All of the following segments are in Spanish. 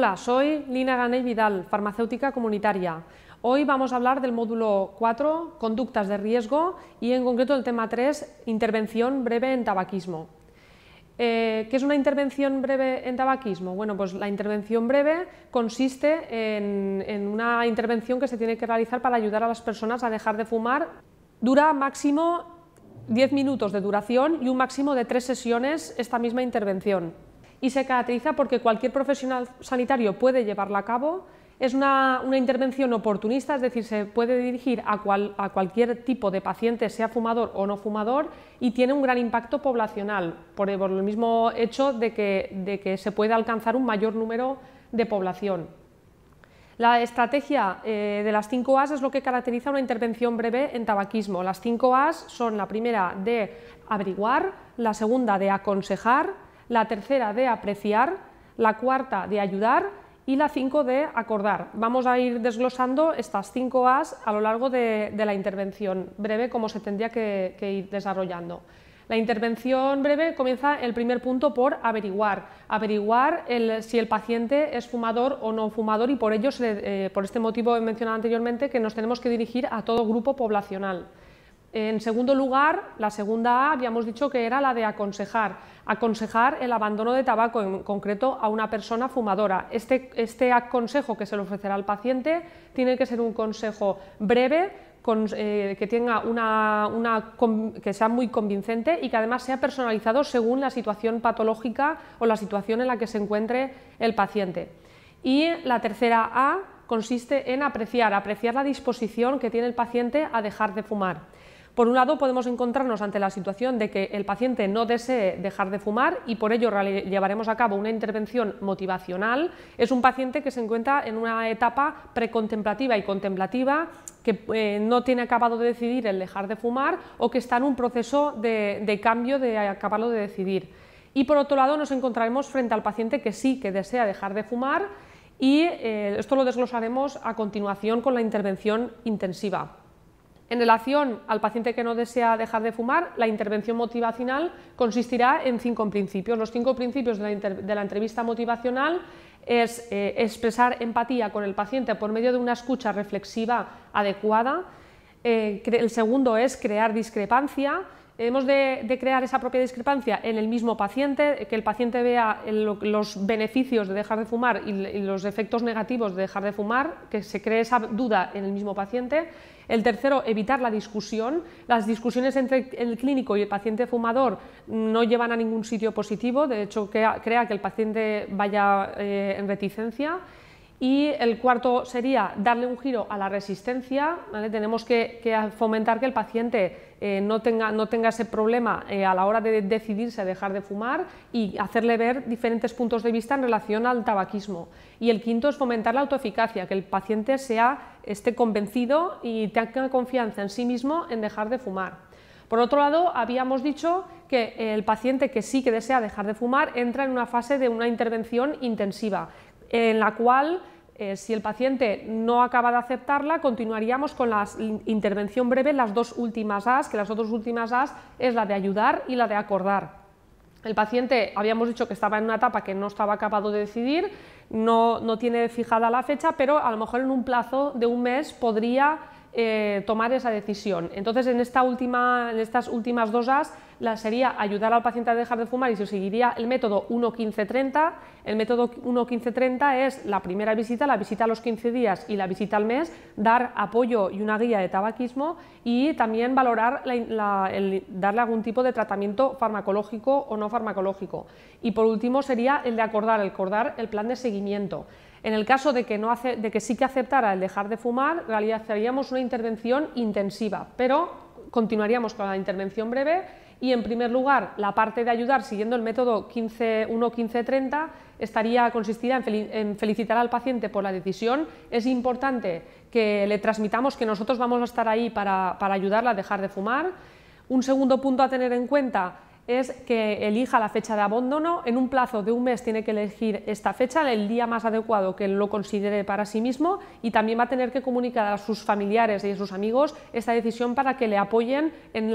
Hola, soy Lina Ganey Vidal, farmacéutica comunitaria. Hoy vamos a hablar del módulo 4, conductas de riesgo, y en concreto el tema 3, intervención breve en tabaquismo. Eh, ¿Qué es una intervención breve en tabaquismo? Bueno, pues la intervención breve consiste en, en una intervención que se tiene que realizar para ayudar a las personas a dejar de fumar. Dura máximo 10 minutos de duración y un máximo de 3 sesiones esta misma intervención y se caracteriza porque cualquier profesional sanitario puede llevarla a cabo. Es una, intervención oportunista, es decir, se puede dirigir a, cualquier tipo de paciente, sea fumador o no fumador, y tiene un gran impacto poblacional, por el, mismo hecho de que, se puede alcanzar un mayor número de población. La estrategia eh, de las 5 A's es lo que caracteriza una intervención breve en tabaquismo. Las 5 A's son la primera de averiguar, la segunda de aconsejar, la tercera de apreciar, la cuarta de ayudar y la cinco de acordar. Vamos a ir desglosando estas cinco As a lo largo de, la intervención breve, como se tendría que, ir desarrollando. La intervención breve comienza el primer punto por averiguar, averiguar si el paciente es fumador o no fumador y por ello, eh, por este motivo he mencionado anteriormente, que nos tenemos que dirigir a todo grupo poblacional. En segundo lugar, la segunda A habíamos dicho que era la de aconsejar, aconsejar el abandono de tabaco, en concreto a una persona fumadora. Este, este consejo que se le ofrecerá al paciente tiene que ser un consejo breve, eh, que, tenga que sea muy convincente y que además sea personalizado según la situación patológica o la situación en la que se encuentre el paciente. Y la tercera A consiste en apreciar, apreciar la disposición que tiene el paciente a dejar de fumar. Por un lado, podemos encontrarnos ante la situación de que el paciente no desee dejar de fumar y por ello llevaremos a cabo una intervención motivacional. Es un paciente que se encuentra en una etapa precontemplativa y contemplativa que eh, no tiene acabado de decidir el dejar de fumar o que está en un proceso de, cambio de acabarlo de decidir. Y por otro lado nos encontraremos frente al paciente que sí que desea dejar de fumar y eh, esto lo desglosaremos a continuación con la intervención intensiva. En relación al paciente que no desea dejar de fumar, la intervención motivacional consistirá en cinco principios. Los cinco principios de la, entrevista motivacional es eh, expresar empatía con el paciente por medio de una escucha reflexiva adecuada. Eh, el segundo es crear discrepancia. Hemos de, crear esa propia discrepancia en el mismo paciente, que el paciente vea los beneficios de dejar de fumar y, los efectos negativos de dejar de fumar, que se cree esa duda en el mismo paciente. El tercero, evitar la discusión. Las discusiones entre el clínico y el paciente fumador no llevan a ningún sitio positivo, de hecho crea, que el paciente vaya eh, en reticencia. Y el cuarto sería darle un giro a la resistencia. Tenemos que, fomentar que el paciente eh, no, tenga, ese problema eh, a la hora de decidirse a dejar de fumar y hacerle ver diferentes puntos de vista en relación al tabaquismo. Y el quinto es fomentar la autoeficacia, que el paciente esté convencido y tenga confianza en sí mismo en dejar de fumar. Por otro lado, habíamos dicho que el paciente que sí que desea dejar de fumar entra en una fase de una intervención intensiva, en la cual eh, si el paciente no acaba de aceptarla, continuaríamos con la intervención breve, las dos últimas As, que las dos últimas As es la de ayudar y la de acordar. El paciente, habíamos dicho que estaba en una etapa que no estaba acabado de decidir, no, tiene fijada la fecha, pero a lo mejor en un plazo de un mes podría eh, tomar esa decisión. Entonces, en, en estas últimas dos As la, sería ayudar al paciente a dejar de fumar y se seguiría el método 1 El método 11530 es la primera visita, la visita a los 15 días y la visita al mes, dar apoyo y una guía de tabaquismo y también valorar el, darle algún tipo de tratamiento farmacológico o no farmacológico. Y por último sería el de acordar, el acordar el plan de seguimiento. En el caso de que, de que sí que aceptara el dejar de fumar, realizaríamos una intervención intensiva, pero continuaríamos con la intervención breve y en primer lugar, la parte de ayudar siguiendo el método 15, 1-15-30 estaría consistida en, felicitar al paciente por la decisión. Es importante que le transmitamos que nosotros vamos a estar ahí para, para ayudarla a dejar de fumar. Un segundo punto a tener en cuenta es que elija la fecha de abandono. En un plazo de un mes tiene que elegir esta fecha, el día más adecuado que lo considere para sí mismo y también va a tener que comunicar a sus familiares y a sus amigos esta decisión para que le apoyen en,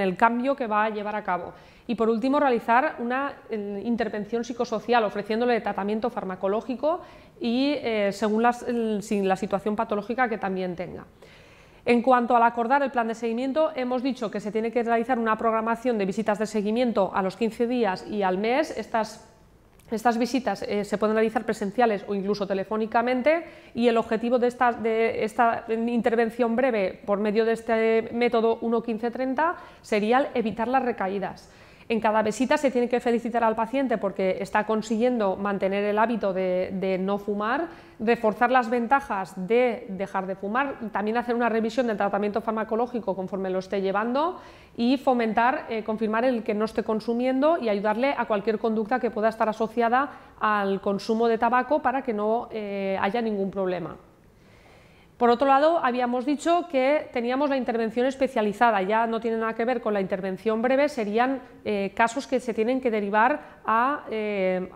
el cambio que va a llevar a cabo. Y por último, realizar una eh, intervención psicosocial ofreciéndole tratamiento farmacológico y eh, según la situación patológica que también tenga. En cuanto al acordar el plan de seguimiento, hemos dicho que se tiene que realizar una programación de visitas de seguimiento a los 15 días y al mes. Estas visitas eh, se pueden realizar presenciales o incluso telefónicamente y el objetivo de esta, de esta intervención breve por medio de este método 1.15.30 sería evitar las recaídas. En cada visita se tiene que felicitar al paciente porque está consiguiendo mantener el hábito de, no fumar, reforzar las ventajas de dejar de fumar, también hacer una revisión del tratamiento farmacológico conforme lo esté llevando y fomentar, eh, confirmar el que no esté consumiendo y ayudarle a cualquier conducta que pueda estar asociada al consumo de tabaco para que no eh, haya ningún problema. Por otro lado, habíamos dicho que teníamos la intervención especializada, ya no tiene nada que ver con la intervención breve, serían eh, casos que se tienen que derivar a, eh,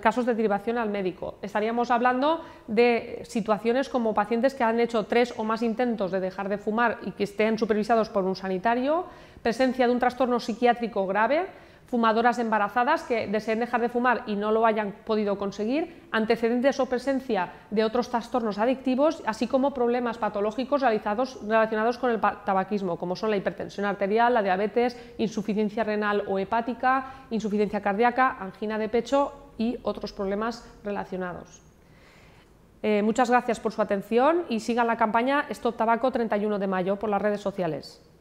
casos de derivación al médico. Estaríamos hablando de situaciones como pacientes que han hecho tres o más intentos de dejar de fumar y que estén supervisados por un sanitario, presencia de un trastorno psiquiátrico grave, fumadoras embarazadas que deseen dejar de fumar y no lo hayan podido conseguir, antecedentes o presencia de otros trastornos adictivos, así como problemas patológicos realizados, relacionados con el tabaquismo, como son la hipertensión arterial, la diabetes, insuficiencia renal o hepática, insuficiencia cardíaca, angina de pecho y otros problemas relacionados. Eh, muchas gracias por su atención y sigan la campaña Stop Tabaco 31 de mayo por las redes sociales.